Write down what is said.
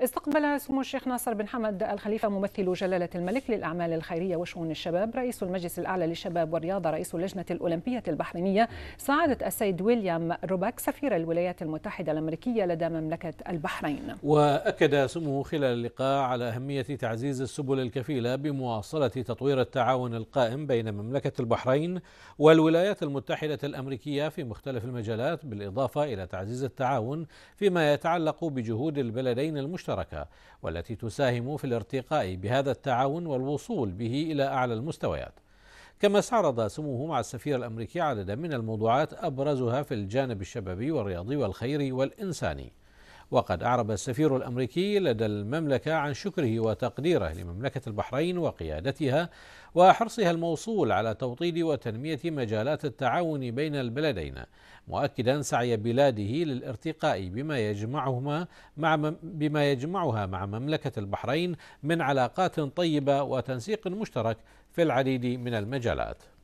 استقبل سمو الشيخ ناصر بن حمد الخليفة ممثل جلالة الملك للأعمال الخيرية وشؤون الشباب رئيس المجلس الأعلى للشباب والرياضة رئيس اللجنة الأولمبية البحرينية سعادة السيد ويليام روباك سفير الولايات المتحدة الأمريكية لدى مملكة البحرين وأكد سموه خلال اللقاء على أهمية تعزيز السبل الكفيلة بمواصلة تطوير التعاون القائم بين مملكة البحرين والولايات المتحدة الأمريكية في مختلف المجالات بالإضافة إلى تعزيز التعاون فيما يتعلق بجهود البلدين المشتركين المشتركه والتي تساهم في الارتقاء بهذا التعاون والوصول به الى اعلى المستويات. كما استعرض سموه مع السفير الامريكي عددا من الموضوعات ابرزها في الجانب الشبابي والرياضي والخيري والانساني. وقد أعرب السفير الأمريكي لدى المملكة عن شكره وتقديره لمملكة البحرين وقيادتها وحرصها الموصول على توطيد وتنمية مجالات التعاون بين البلدين مؤكدا سعي بلاده للارتقاء بما يجمعهما مع بما يجمعها مع مملكة البحرين من علاقات طيبة وتنسيق مشترك في العديد من المجالات